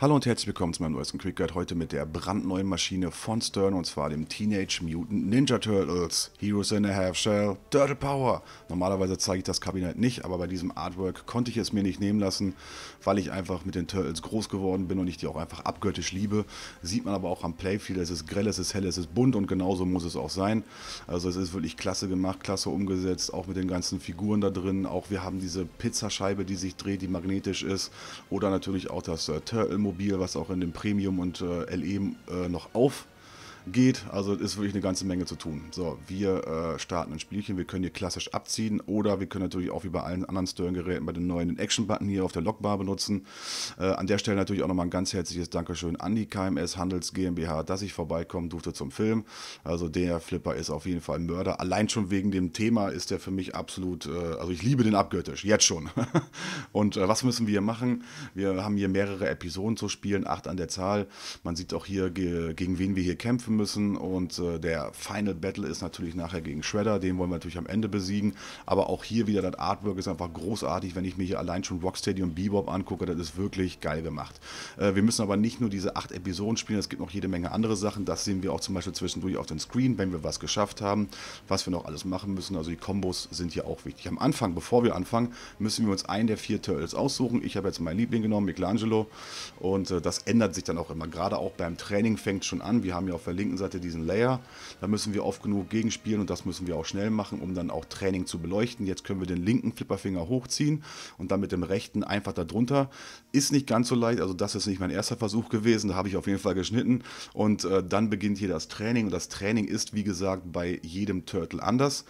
Hallo und herzlich willkommen zu meinem neuesten Quick Guide heute mit der brandneuen Maschine von Stern und zwar dem Teenage Mutant Ninja Turtles Heroes in a Half Shell Turtle Power. Normalerweise zeige ich das Kabinett nicht, aber bei diesem Artwork konnte ich es mir nicht nehmen lassen, weil ich einfach mit den Turtles groß geworden bin und ich die auch einfach abgöttisch liebe. Sieht man aber auch am Playfield, es ist grell, es ist hell, es ist bunt und genauso muss es auch sein. Also es ist wirklich klasse gemacht, klasse umgesetzt, auch mit den ganzen Figuren da drin. Auch wir haben diese Pizzascheibe, die sich dreht, die magnetisch ist oder natürlich auch das äh, Turtle Wohnmobil, was auch in dem Premium und äh, LE äh, noch auf geht. Also ist wirklich eine ganze Menge zu tun. So, wir äh, starten ein Spielchen. Wir können hier klassisch abziehen oder wir können natürlich auch wie bei allen anderen Stirngeräten bei den neuen Action-Button hier auf der Lockbar benutzen. Äh, an der Stelle natürlich auch nochmal ein ganz herzliches Dankeschön an die KMS Handels GmbH, dass ich vorbeikommen durfte zum Film. Also der Flipper ist auf jeden Fall ein Mörder. Allein schon wegen dem Thema ist der für mich absolut, äh, also ich liebe den abgöttisch, jetzt schon. Und äh, was müssen wir hier machen? Wir haben hier mehrere Episoden zu spielen, acht an der Zahl. Man sieht auch hier, ge gegen wen wir hier kämpfen kämpfen müssen. Und äh, der Final Battle ist natürlich nachher gegen Shredder. Den wollen wir natürlich am Ende besiegen. Aber auch hier wieder das Artwork ist einfach großartig. Wenn ich mir hier allein schon Rocksteady und Bebop angucke, das ist wirklich geil gemacht. Äh, wir müssen aber nicht nur diese acht Episoden spielen. Es gibt noch jede Menge andere Sachen. Das sehen wir auch zum Beispiel zwischendurch auf den Screen, wenn wir was geschafft haben, was wir noch alles machen müssen. Also die Kombos sind hier auch wichtig. Am Anfang, bevor wir anfangen, müssen wir uns einen der vier Turtles aussuchen. Ich habe jetzt meinen Liebling genommen, Michelangelo. Und äh, das ändert sich dann auch immer. Gerade auch beim Training fängt schon an. Wir haben ja auf der linken Seite diesen Layer. Da müssen wir oft genug gegenspielen und das müssen wir auch schnell machen, um dann auch Training zu beleuchten. Jetzt können wir den linken Flipperfinger hochziehen und dann mit dem rechten einfach darunter. Ist nicht ganz so leicht, also das ist nicht mein erster Versuch gewesen, da habe ich auf jeden Fall geschnitten. Und äh, dann beginnt hier das Training und das Training ist, wie gesagt, bei jedem Turtle anders.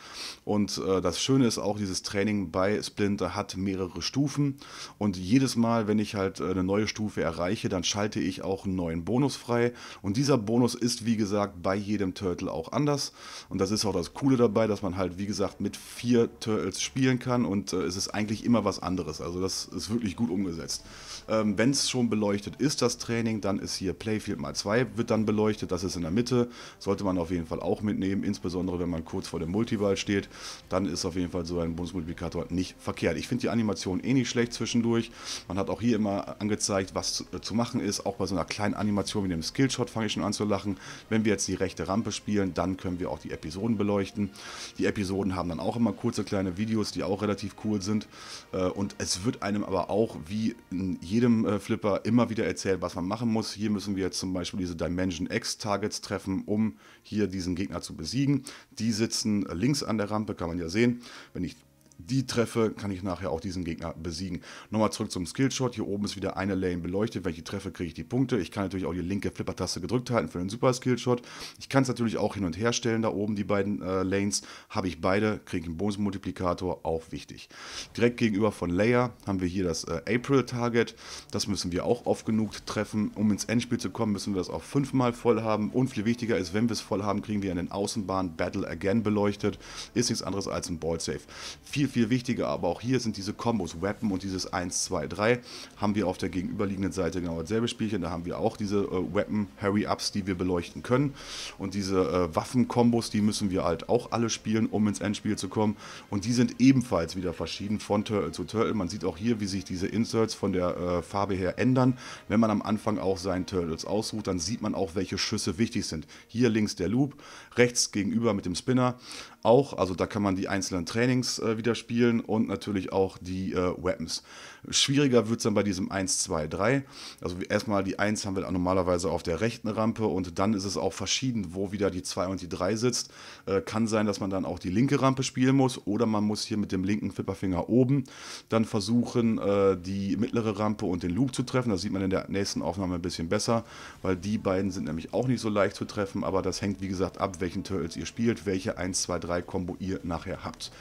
Und äh, das Schöne ist auch, dieses Training bei Splinter hat mehrere Stufen und jedes Mal, wenn ich halt äh, eine neue Stufe erreiche, dann schalte ich auch einen neuen Bonus frei. Und dieser Bonus ist, wie gesagt, bei jedem Turtle auch anders. Und das ist auch das Coole dabei, dass man halt, wie gesagt, mit vier Turtles spielen kann und äh, es ist eigentlich immer was anderes. Also das ist wirklich gut umgesetzt. Ähm, Wenn es schon beleuchtet ist, das Training, dann ist hier Playfield mal 2 wird dann beleuchtet, das ist in der Mitte. Sollte man auf jeden Fall auch mitnehmen, insbesondere wenn man kurz vor dem Multiball steht, dann ist auf jeden Fall so ein Bundesmultiplikator nicht verkehrt. Ich finde die Animation eh nicht schlecht zwischendurch. Man hat auch hier immer angezeigt, was zu, äh, zu machen ist. Auch bei so einer kleinen Animation wie dem Skillshot fange ich schon an zu lachen. Wenn wir jetzt die rechte Rampe spielen, dann können wir auch die Episoden beleuchten. Die Episoden haben dann auch immer kurze kleine Videos, die auch relativ cool sind. Äh, und es wird einem aber auch wie in jedem äh, Flipper immer wieder erzählt, was man machen muss. Hier müssen wir jetzt zum Beispiel diese Dimension X Targets treffen, um hier diesen Gegner zu besiegen. Die sitzen links an der Rampe, kann man ja sehen. Wenn ich die treffe, kann ich nachher auch diesen Gegner besiegen. Nochmal zurück zum Skillshot. Hier oben ist wieder eine Lane beleuchtet. Wenn ich die treffe, kriege ich die Punkte. Ich kann natürlich auch die linke Flipper-Taste gedrückt halten für den Super Skillshot. Ich kann es natürlich auch hin und her stellen. Da oben die beiden äh, Lanes habe ich beide, kriege ich einen Bonusmultiplikator, auch wichtig. Direkt gegenüber von Layer haben wir hier das äh, April Target. Das müssen wir auch oft genug treffen. Um ins Endspiel zu kommen, müssen wir das auch fünfmal voll haben. Und viel wichtiger ist, wenn wir es voll haben, kriegen wir an den Außenbahnen Battle Again beleuchtet. Ist nichts anderes als ein Ball Safe. Viel viel, viel wichtiger, aber auch hier sind diese Kombos, Weapon und dieses 1, 2, 3, haben wir auf der gegenüberliegenden Seite genau dasselbe Spielchen. Da haben wir auch diese äh, Weapon-Harry-Ups, die wir beleuchten können. Und diese äh, Waffen-Kombos, die müssen wir halt auch alle spielen, um ins Endspiel zu kommen. Und die sind ebenfalls wieder verschieden von Turtle zu Turtle. Man sieht auch hier, wie sich diese Inserts von der äh, Farbe her ändern. Wenn man am Anfang auch seinen Turtles aussucht, dann sieht man auch, welche Schüsse wichtig sind. Hier links der Loop, rechts gegenüber mit dem Spinner auch. Also da kann man die einzelnen Trainings äh, wieder spielen und natürlich auch die äh, Weapons. Schwieriger wird es dann bei diesem 1, 2, 3. Also erstmal die 1 haben wir auch normalerweise auf der rechten Rampe und dann ist es auch verschieden, wo wieder die 2 und die 3 sitzt. Äh, kann sein, dass man dann auch die linke Rampe spielen muss oder man muss hier mit dem linken Flipperfinger oben dann versuchen, äh, die mittlere Rampe und den Loop zu treffen. Das sieht man in der nächsten Aufnahme ein bisschen besser, weil die beiden sind nämlich auch nicht so leicht zu treffen, aber das hängt wie gesagt ab, welchen Turtles ihr spielt, welche 1, 2, 3 Kombo ihr nachher habt.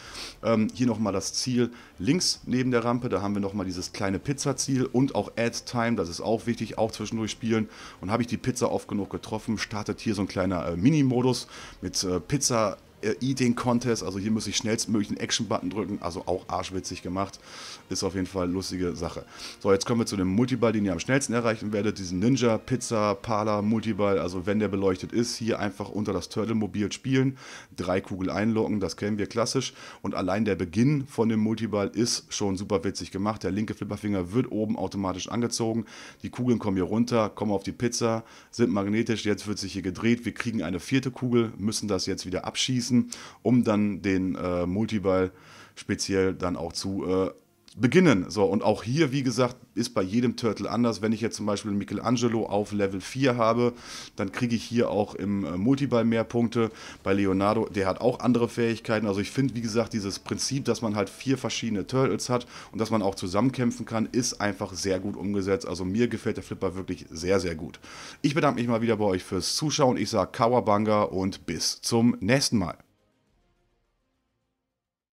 Ähm, hier hier nochmal das Ziel links neben der Rampe. Da haben wir nochmal dieses kleine Pizza-Ziel und auch add time Das ist auch wichtig, auch zwischendurch spielen. Und habe ich die Pizza oft genug getroffen, startet hier so ein kleiner äh, Mini-Modus mit äh, Pizza äh, Eating-Contest. Also hier muss ich schnellstmöglich einen Action-Button drücken. Also auch arschwitzig gemacht. Ist auf jeden Fall eine lustige Sache. So, jetzt kommen wir zu dem Multiball, den ihr am schnellsten erreichen werdet. Diesen Ninja, Pizza, Pala, Multiball. Also wenn der beleuchtet ist, hier einfach unter das Turtle-Mobil spielen. Drei Kugel einlocken, das kennen wir klassisch. Und allein der Beginn von dem Multiball ist schon super witzig gemacht. Der linke Flipperfinger wird oben automatisch angezogen. Die Kugeln kommen hier runter, kommen auf die Pizza, sind magnetisch. Jetzt wird sich hier gedreht. Wir kriegen eine vierte Kugel, müssen das jetzt wieder abschießen nutzen, um dann den äh, Multiball speziell dann auch zu äh, beginnen. So, und auch hier, wie gesagt, ist bei jedem Turtle anders. Wenn ich jetzt zum Beispiel Michelangelo auf Level 4 habe, dann kriege ich hier auch im äh, Multiball mehr Punkte. Bei Leonardo, der hat auch andere Fähigkeiten. Also ich finde, wie gesagt, dieses Prinzip, dass man halt vier verschiedene Turtles hat und dass man auch zusammenkämpfen kann, ist einfach sehr gut umgesetzt. Also mir gefällt der Flipper wirklich sehr, sehr gut. Ich bedanke mich mal wieder bei euch fürs Zuschauen. Ich sage Kawabanga und bis zum nächsten Mal.